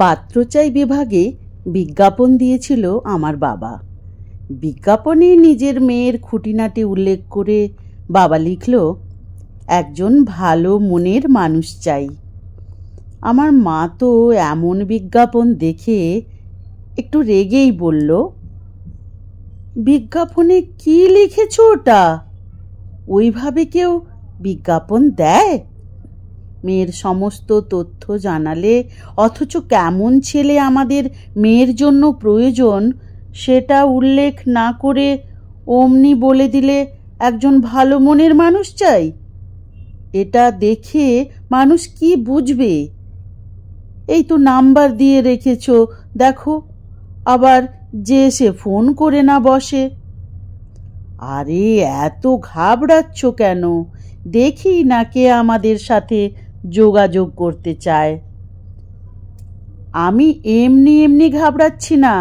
পাত্রচাই বিভাগে বিজ্ঞাপন দিয়েছিল আমার বাবা বিজ্ঞাপনে নিজের মেয়ের খুঁটিনাটি উল্লেখ করে বাবা লিখল একজন ভালো মনের মানুষ চাই আমার মা তো এমন বিজ্ঞাপন দেখে একটু রেগেই বলল বিজ্ঞাপনে কি লিখেছ ওটা ওইভাবে কেউ বিজ্ঞাপন দেয় মেয়ের সমস্ত তথ্য জানালে অথচ কেমন ছেলে আমাদের মেয়ের জন্য প্রয়োজন সেটা উল্লেখ না করে অমনি বলে দিলে একজন ভালো মনের মানুষ চাই এটা দেখে মানুষ কি বুঝবে এই তো নাম্বার দিয়ে রেখেছ দেখো আবার যে সে ফোন করে না বসে আরে এত ঘাবড়াচ্ছ কেন দেখি না কে আমাদের সাথে যোগাযোগ করতে চায় আমি এমনি এমনি ঘাবড়াচ্ছি না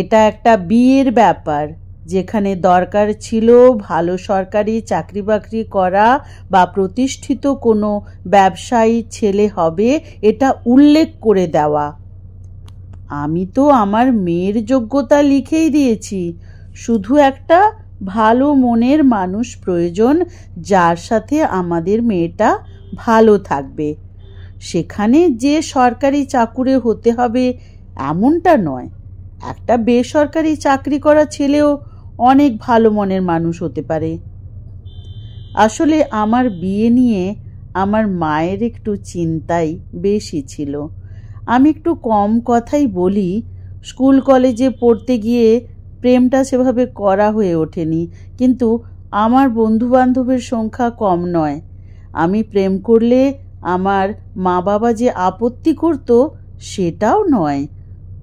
এটা একটা বিয়ের ব্যাপার যেখানে দরকার ছিল ভালো সরকারি চাকরি বাকরি করা বা প্রতিষ্ঠিত কোনো ব্যবসায়ী ছেলে হবে এটা উল্লেখ করে দেওয়া আমি তো আমার মেয়ের যোগ্যতা লিখেই দিয়েছি শুধু একটা ভালো মনের মানুষ প্রয়োজন যার সাথে আমাদের মেয়েটা ভালো থাকবে সেখানে যে সরকারি চাকুরে হতে হবে এমনটা নয় একটা বেসরকারি চাকরি করা ছেলেও অনেক ভালো মনের মানুষ হতে পারে আসলে আমার বিয়ে নিয়ে আমার মায়ের একটু চিন্তাই বেশি ছিল আমি একটু কম কথাই বলি স্কুল কলেজে পড়তে গিয়ে প্রেমটা সেভাবে করা হয়ে ওঠেনি কিন্তু আমার বন্ধুবান্ধবের সংখ্যা কম নয় আমি প্রেম করলে আমার মা বাবা যে আপত্তি করত সেটাও নয়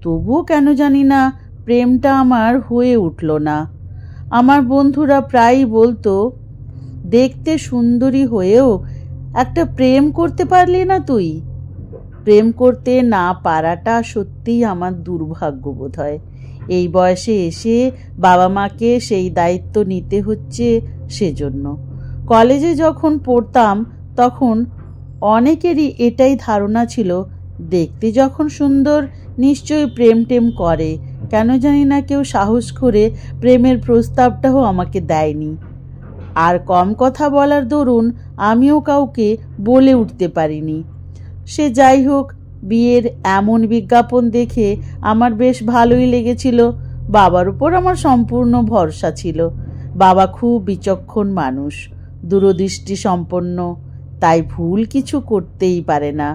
তবুও কেন জানি না প্রেমটা আমার হয়ে উঠল না আমার বন্ধুরা প্রায়ই বলতো দেখতে সুন্দরী হয়েও একটা প্রেম করতে পারলি না তুই প্রেম করতে না পারাটা সত্যিই আমার দুর্ভাগ্য বোধ হয় এই বয়সে এসে বাবা মাকে সেই দায়িত্ব নিতে হচ্ছে সেজন্য কলেজে যখন পড়তাম তখন অনেকেরই এটাই ধারণা ছিল দেখতে যখন সুন্দর নিশ্চয়ই প্রেম টেম করে কেন জানি না কেউ সাহস করে প্রেমের প্রস্তাবটাও আমাকে দেয়নি আর কম কথা বলার দরুন আমিও কাউকে বলে উঠতে পারিনি সে যাই হোক বিয়ের এমন বিজ্ঞাপন দেখে আমার বেশ ভালোই লেগেছিল বাবার উপর আমার সম্পূর্ণ ভরসা ছিল বাবা খুব বিচক্ষণ মানুষ দূরদৃষ্টি সম্পন্ন তাই ভুল কিছু করতেই পারে না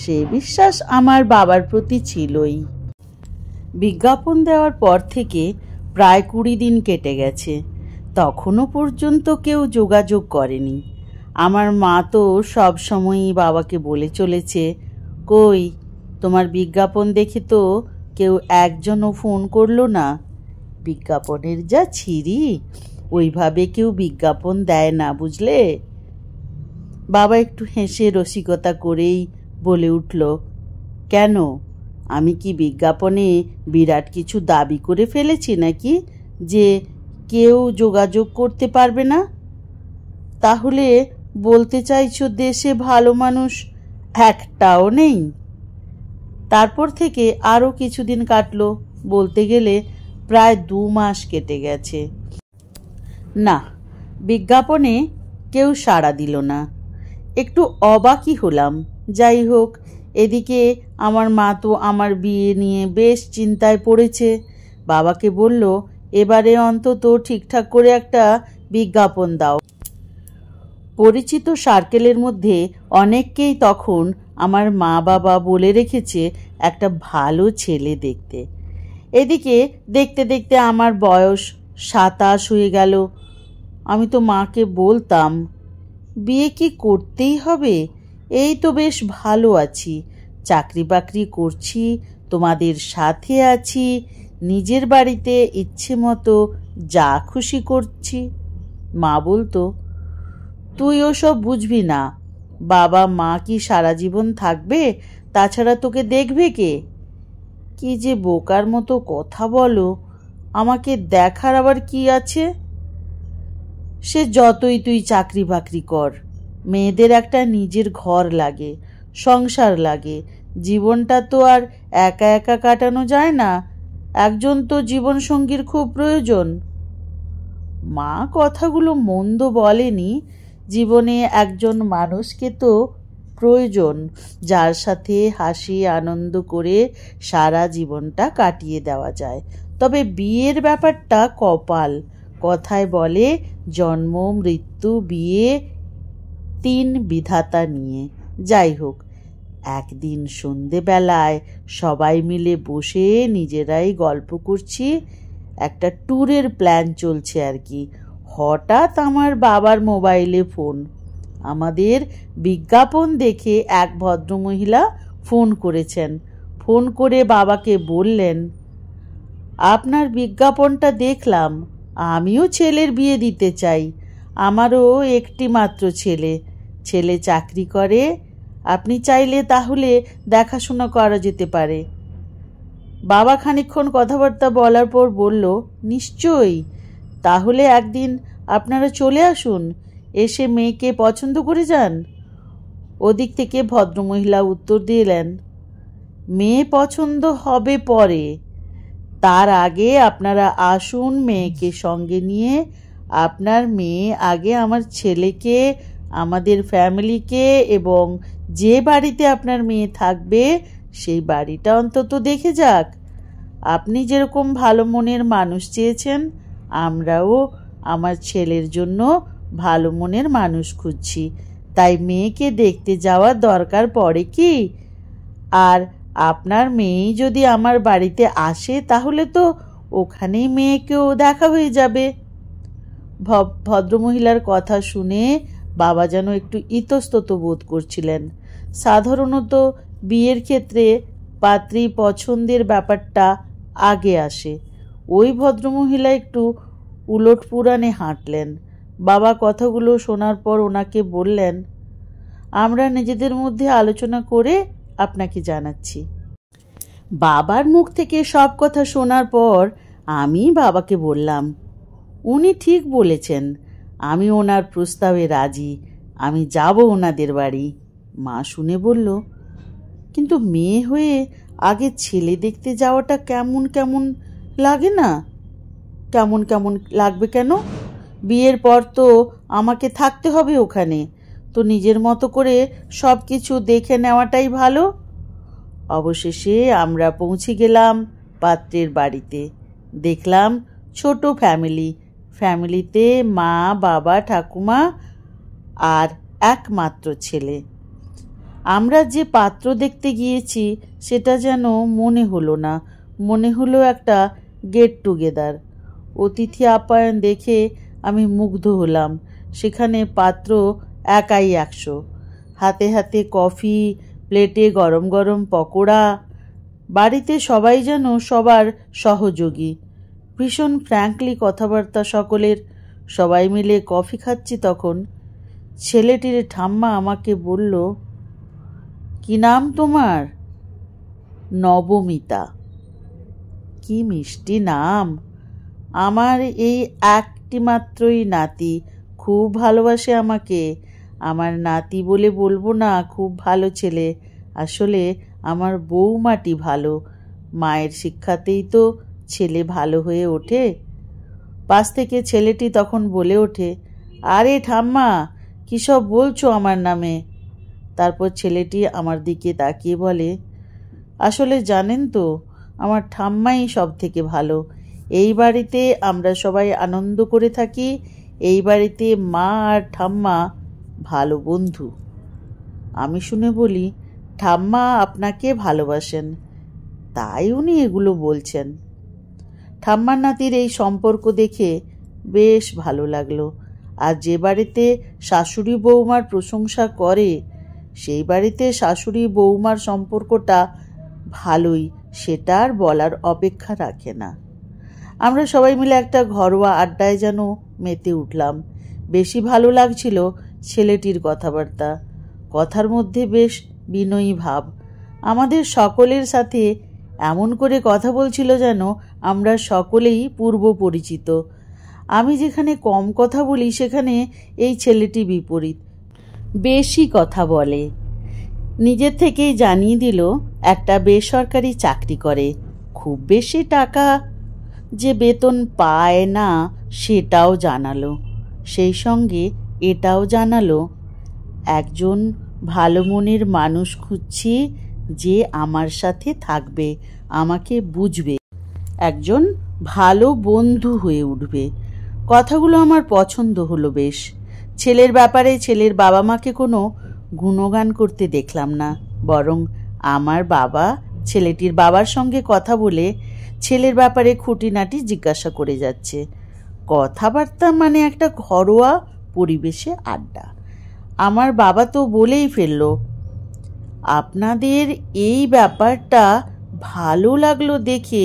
সে বিশ্বাস আমার বাবার প্রতি ছিলই বিজ্ঞাপন দেওয়ার পর থেকে প্রায় কুড়ি দিন কেটে গেছে তখনও পর্যন্ত কেউ যোগাযোগ করেনি আমার মা তো সব বাবাকে বলে চলেছে কই তোমার বিজ্ঞাপন দেখে তো কেউ একজনও ফোন করলো না বিজ্ঞাপনের যা ছিরি ওইভাবে কেউ বিজ্ঞাপন দেয় না বুঝলে বাবা একটু হেসে রসিকতা করেই বলে উঠল কেন আমি কি বিজ্ঞাপনে বিরাট কিছু দাবি করে ফেলেছি নাকি যে কেউ যোগাযোগ করতে পারবে না তাহলে বলতে চাইছো দেশে ভালো মানুষ একটাও নেই তারপর থেকে আরও কিছুদিন কাটল বলতে গেলে প্রায় দু মাস কেটে গেছে না বিজ্ঞাপনে কেউ সাড়া দিল না একটু অবাকই হলাম যাই হোক এদিকে আমার মা তো আমার বিয়ে নিয়ে বেশ চিন্তায় পড়েছে বাবাকে বলল এবারে অন্তত ঠিকঠাক করে একটা বিজ্ঞাপন দাও পরিচিত সার্কেলের মধ্যে অনেককেই তখন আমার মা বাবা বলে রেখেছে একটা ভালো ছেলে দেখতে এদিকে দেখতে দেখতে আমার বয়স সাতাশ হয়ে গেল আমি তো মাকে বলতাম বিয়ে কি করতেই হবে এই তো বেশ ভালো আছি চাকরি বাকরি করছি তোমাদের সাথে আছি নিজের বাড়িতে ইচ্ছে মতো যা খুশি করছি মা বলতো তুই ওসব বুঝবি না বাবা মা কি সারা জীবন থাকবে তাছাড়া তোকে দেখবে কে কি যে বোকার মতো কথা বলো আমাকে দেখার আবার কি আছে সে যতই তুই চাকরি বাকরি কর মেয়েদের একটা নিজের ঘর লাগে সংসার লাগে জীবনটা তো আর একা একা কাটানো যায় না একজন তো জীবনসঙ্গীর খুব প্রয়োজন মা কথাগুলো মন্দ বলেনি জীবনে একজন মানুষকে তো প্রয়োজন যার সাথে হাসি আনন্দ করে সারা জীবনটা কাটিয়ে দেওয়া যায় তবে বিয়ের ব্যাপারটা কপাল কথায় বলে জন্ম মৃত্যু বিয়ে তিন বিধাতা নিয়ে যাই হোক একদিন সন্ধেবেলায় সবাই মিলে বসে নিজেরাই গল্প করছি একটা ট্যুরের প্ল্যান চলছে আর কি হঠাৎ আমার বাবার মোবাইলে ফোন আমাদের বিজ্ঞাপন দেখে এক ভদ্রমহিলা ফোন করেছেন ফোন করে বাবাকে বললেন আপনার বিজ্ঞাপনটা দেখলাম আমিও ছেলের বিয়ে দিতে চাই আমারও একটি মাত্র ছেলে ছেলে চাকরি করে আপনি চাইলে তাহলে দেখাশোনা করা যেতে পারে বাবা খানিক্ষণ কথাবার্তা বলার পর বলল নিশ্চয়ই তাহলে একদিন আপনারা চলে আসুন এসে মেয়েকে পছন্দ করে যান ওদিক থেকে ভদ্রমহিলা উত্তর দিলেন মেয়ে পছন্দ হবে পরে তার আগে আপনারা আসুন মেয়েকে সঙ্গে নিয়ে আপনার মেয়ে আগে আমার ছেলেকে আমাদের ফ্যামিলিকে এবং যে বাড়িতে আপনার মেয়ে থাকবে সেই বাড়িটা অন্তত দেখে যাক আপনি যেরকম ভালো মনের মানুষ চেয়েছেন আমরাও আমার ছেলের জন্য ভালো মনের মানুষ খুঁজছি তাই মেয়েকে দেখতে যাওয়ার দরকার পড়ে কি আর আপনার মেয়েই যদি আমার বাড়িতে আসে তাহলে তো ওখানেই মেয়েকেও দেখা হয়ে যাবে ভদ্রমহিলার কথা শুনে বাবা যেন একটু ইতস্তত বোধ করছিলেন সাধারণত বিয়ের ক্ষেত্রে পাত্রী পছন্দের ব্যাপারটা আগে আসে ওই ভদ্রমহিলা একটু উলট পুরাণে হাঁটলেন বাবা কথাগুলো শোনার পর ওনাকে বললেন আমরা নিজেদের মধ্যে আলোচনা করে আপনাকে জানাচ্ছি বাবার মুখ থেকে সব কথা শোনার পর আমি বাবাকে বললাম উনি ঠিক বলেছেন আমি ওনার প্রস্তাবে রাজি আমি যাব ওনাদের বাড়ি মা শুনে বলল কিন্তু মেয়ে হয়ে আগে ছেলে দেখতে যাওয়াটা কেমন কেমন লাগে না কেমন কেমন লাগবে কেন বিয়ের পর তো আমাকে থাকতে হবে ওখানে তো নিজের মতো করে সব কিছু দেখে নেওয়াটাই ভালো অবশেষে আমরা পৌঁছে গেলাম পাত্রের বাড়িতে দেখলাম ছোট ফ্যামিলি ফ্যামিলিতে মা বাবা ঠাকুমা আর একমাত্র ছেলে আমরা যে পাত্র দেখতে গিয়েছি সেটা যেন মনে হলো না মনে হলো একটা গেট টুগেদার অতিথি আপ্যায়ন দেখে আমি মুগ্ধ হলাম সেখানে পাত্র একাই একশো হাতে হাতে কফি প্লেটে গরম গরম পকোড়া বাড়িতে সবাই যেন সবার সহযোগী ভীষণ ফ্র্যাঙ্কলি কথাবার্তা সকলের সবাই মিলে কফি খাচ্ছি তখন ছেলেটির ঠাম্মা আমাকে বলল কি নাম তোমার নবমিতা কি মিষ্টি নাম আমার এই একটিমাত্রই নাতি খুব ভালোবাসে আমাকে আমার নাতি বলে বলবো না খুব ভালো ছেলে আসলে আমার বৌমাটি ভালো মায়ের শিক্ষাতেই তো ছেলে ভালো হয়ে ওঠে পাশ থেকে ছেলেটি তখন বলে ওঠে আরে ঠাম্মা কি সব বলছো আমার নামে তারপর ছেলেটি আমার দিকে তাকিয়ে বলে আসলে জানেন তো আমার ঠাম্মাই সব থেকে ভালো এই বাড়িতে আমরা সবাই আনন্দ করে থাকি এই বাড়িতে মা আর ঠাম্মা ভালো বন্ধু আমি শুনে বলি ঠাম্মা আপনাকে ভালোবাসেন তাই উনি এগুলো বলছেন ঠাম্মার নাতির এই সম্পর্ক দেখে বেশ ভালো লাগলো আর যে বাড়িতে শাশুড়ি বৌমার প্রশংসা করে সেই বাড়িতে শাশুড়ি বৌমার সম্পর্কটা ভালোই সেটা আর বলার অপেক্ষা রাখে না আমরা সবাই মিলে একটা ঘরোয়া আড্ডায় যেন মেতে উঠলাম বেশি ভালো লাগছিল ছেলেটির কথাবার্তা কথার মধ্যে বেশ বিনয়ী ভাব আমাদের সকলের সাথে এমন করে কথা বলছিল যেন আমরা সকলেই পূর্ব পরিচিত আমি যেখানে কম কথা বলি সেখানে এই ছেলেটি বিপরীত বেশি কথা বলে নিজের থেকেই জানিয়ে দিল একটা বেসরকারি চাকরি করে খুব বেশি টাকা যে বেতন পায় না সেটাও জানালো সেই সঙ্গে এটাও জানালো একজন ভালো মনের মানুষ খুঁজছি যে আমার সাথে থাকবে আমাকে বুঝবে একজন ভালো বন্ধু হয়ে উঠবে কথাগুলো আমার পছন্দ হলো বেশ ছেলের ব্যাপারে ছেলের বাবা মাকে কোনো গুণগান করতে দেখলাম না বরং আমার বাবা ছেলেটির বাবার সঙ্গে কথা বলে ছেলের ব্যাপারে খুঁটিনাটি জিজ্ঞাসা করে যাচ্ছে কথাবার্তা মানে একটা ঘরোয়া পরিবেশে আড্ডা আমার বাবা তো বলেই ফেলল আপনাদের এই ব্যাপারটা ভালো লাগলো দেখে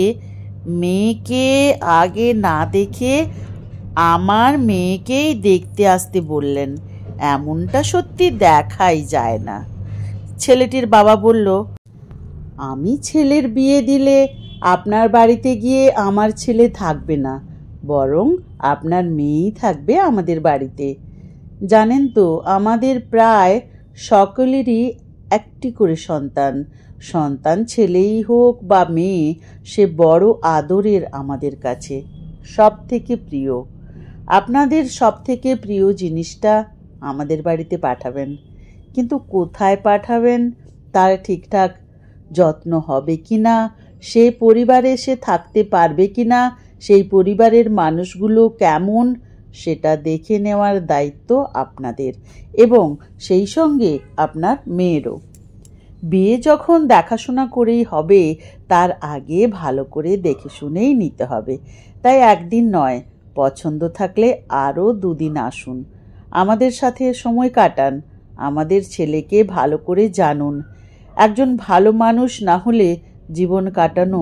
মেয়েকে আগে না দেখে আমার মেয়েকেই দেখতে আসতে বললেন এমনটা সত্যি দেখাই যায় না ছেলেটির বাবা বলল আমি ছেলের বিয়ে দিলে আপনার বাড়িতে গিয়ে আমার ছেলে থাকবে না বরং আপনার মেয়েই থাকবে আমাদের বাড়িতে জানেন তো আমাদের প্রায় সকলেরই একটি করে সন্তান সন্তান ছেলেই হোক বা মেয়ে সে বড় আদরের আমাদের কাছে সব থেকে প্রিয় আপনাদের সব থেকে প্রিয় জিনিসটা আমাদের বাড়িতে পাঠাবেন কিন্তু কোথায় পাঠাবেন তার ঠিকঠাক যত্ন হবে কি না সে পরিবারে সে থাকতে পারবে কি না সেই পরিবারের মানুষগুলো কেমন সেটা দেখে নেওয়ার দায়িত্ব আপনাদের এবং সেই সঙ্গে আপনার মেয়েরও বিয়ে যখন দেখাশোনা করেই হবে তার আগে ভালো করে দেখে শুনেই নিতে হবে তাই একদিন নয় পছন্দ থাকলে আরও দুদিন আসুন আমাদের সাথে সময় কাটান আমাদের ছেলেকে ভালো করে জানুন একজন ভালো মানুষ না হলে জীবন কাটানো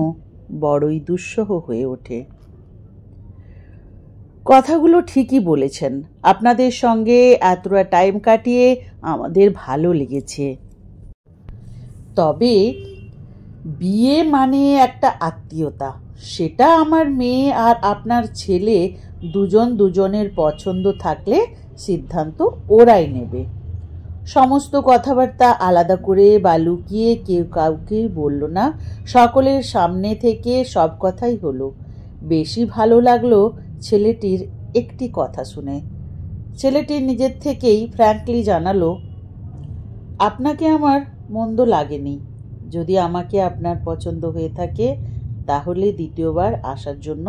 বড়ই দুঃসহ হয়ে ওঠে কথাগুলো ঠিকই বলেছেন আপনাদের সঙ্গে এতটা টাইম কাটিয়ে আমাদের ভালো লেগেছে তবে বিয়ে মানে একটা আত্মীয়তা সেটা আমার মেয়ে আর আপনার ছেলে দুজন দুজনের পছন্দ থাকলে সিদ্ধান্ত ওরাই নেবে সমস্ত কথাবার্তা আলাদা করে বা লুকিয়ে কেউ কাউকে বলল না সকলের সামনে থেকে সব কথাই হলো বেশি ভালো লাগলো ছেলেটির একটি কথা শুনে ছেলেটি নিজের থেকেই ফ্র্যাঙ্কলি জানালো আপনাকে আমার মন্দ লাগেনি যদি আমাকে আপনার পছন্দ হয়ে থাকে তাহলে দ্বিতীয়বার আসার জন্য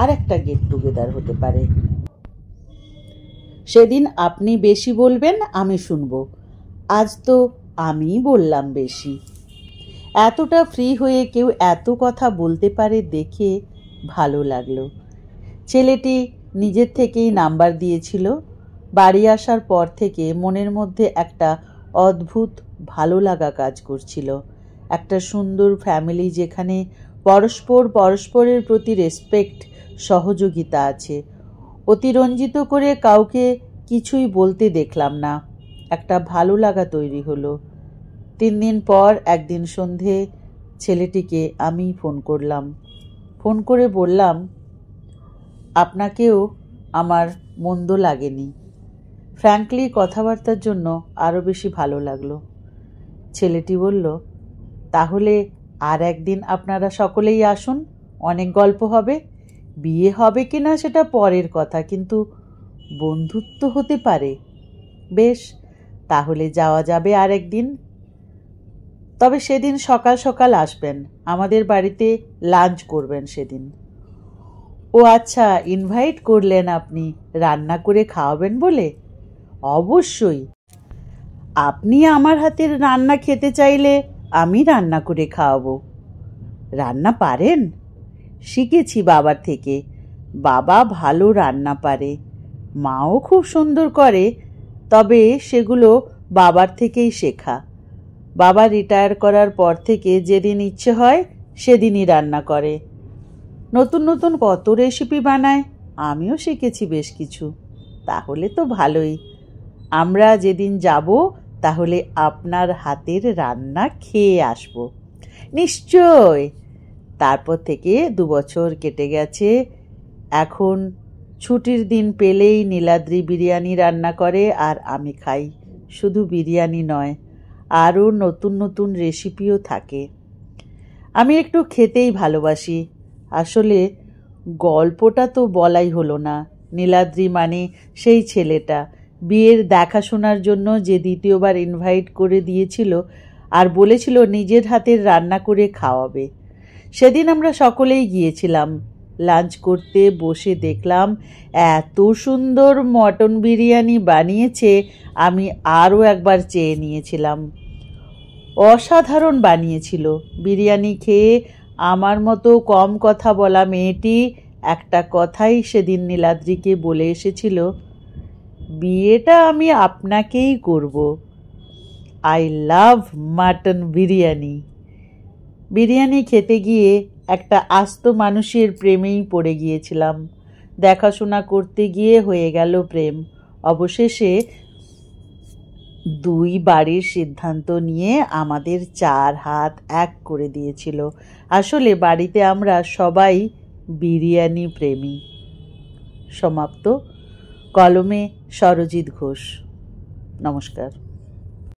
আর একটা গেট টুগেদার হতে পারে সেদিন আপনি বেশি বলবেন আমি শুনব আজ তো আমি বললাম বেশি এতটা ফ্রি হয়ে কেউ এত কথা বলতে পারে দেখে ভালো লাগলো ছেলেটি নিজের থেকেই নাম্বার দিয়েছিল বাড়ি আসার পর থেকে মনের মধ্যে একটা অদ্ভুত ভালো লাগা কাজ করছিল একটা সুন্দর ফ্যামিলি যেখানে পরস্পর পরস্পরের প্রতি রেসপেক্ট সহযোগিতা আছে অতিরঞ্জিত করে কাউকে কিছুই বলতে দেখলাম না একটা ভালো লাগা তৈরি হলো তিন দিন পর একদিন সন্ধে ছেলেটিকে আমি ফোন করলাম ফোন করে বললাম আপনাকেও আমার মন্দ লাগেনি ফ্র্যাঙ্কলি কথাবার্তার জন্য আরও বেশি ভালো লাগলো ছেলেটি বলল তাহলে আর একদিন আপনারা সকলেই আসুন অনেক গল্প হবে বিয়ে হবে কি না সেটা পরের কথা কিন্তু বন্ধুত্ব হতে পারে বেশ তাহলে যাওয়া যাবে আর একদিন তবে সেদিন সকাল সকাল আসবেন আমাদের বাড়িতে লাঞ্চ করবেন সেদিন ও আচ্ছা ইনভাইট করলেন আপনি রান্না করে খাওয়াবেন বলে অবশ্যই আপনি আমার হাতের রান্না খেতে চাইলে আমি রান্না করে খাওয়াবো রান্না পারেন শিখেছি বাবার থেকে বাবা ভালো রান্না পারে মাও খুব সুন্দর করে তবে সেগুলো বাবার থেকেই শেখা বাবা রিটায়ার করার পর থেকে যেদিন ইচ্ছে হয় সেদিনই রান্না করে নতুন নতুন কত রেসিপি বানায় আমিও শিখেছি বেশ কিছু তাহলে তো ভালোই আমরা যেদিন যাব তাহলে আপনার হাতের রান্না খেয়ে আসব নিশ্চয় তারপর থেকে দু বছর কেটে গেছে এখন ছুটির দিন পেলেই নীলাদ্রি বিরিয়ানি রান্না করে আর আমি খাই শুধু বিরিয়ানি নয় আরও নতুন নতুন রেসিপিও থাকে আমি একটু খেতেই ভালোবাসি আসলে গল্পটা তো বলাই হলো না নীলাদ্রি মানে সেই ছেলেটা বিয়ের দেখাশোনার জন্য যে দ্বিতীয়বার ইনভাইট করে দিয়েছিল আর বলেছিল নিজের হাতের রান্না করে খাওয়াবে সেদিন আমরা সকলেই গিয়েছিলাম লাঞ্চ করতে বসে দেখলাম এত সুন্দর মটন বিরিয়ানি বানিয়েছে আমি আরও একবার চেয়ে নিয়েছিলাম অসাধারণ বানিয়েছিল বিরিয়ানি খেয়ে আমার মতো কম কথা বলা মেয়েটি একটা কথাই সেদিন নীলাদ্রিকে বলে এসেছিল বিয়েটা আমি আপনাকেই করব I love mutton biryani biryani খেতে গিয়ে একটা আস্ত মানুষের প্রেমেই পড়ে গিয়েছিলাম দেখাশোনা করতে গিয়ে হয়ে গেল প্রেম অবশেষে দুই বাড়ির সিদ্ধান্ত নিয়ে আমাদের চার হাত এক করে দিয়েছিল আসলে বাড়িতে আমরা সবাই বিরিয়ানি প্রেমী সমাপ্ত কলমে সরজিৎ ঘোষ নমস্কার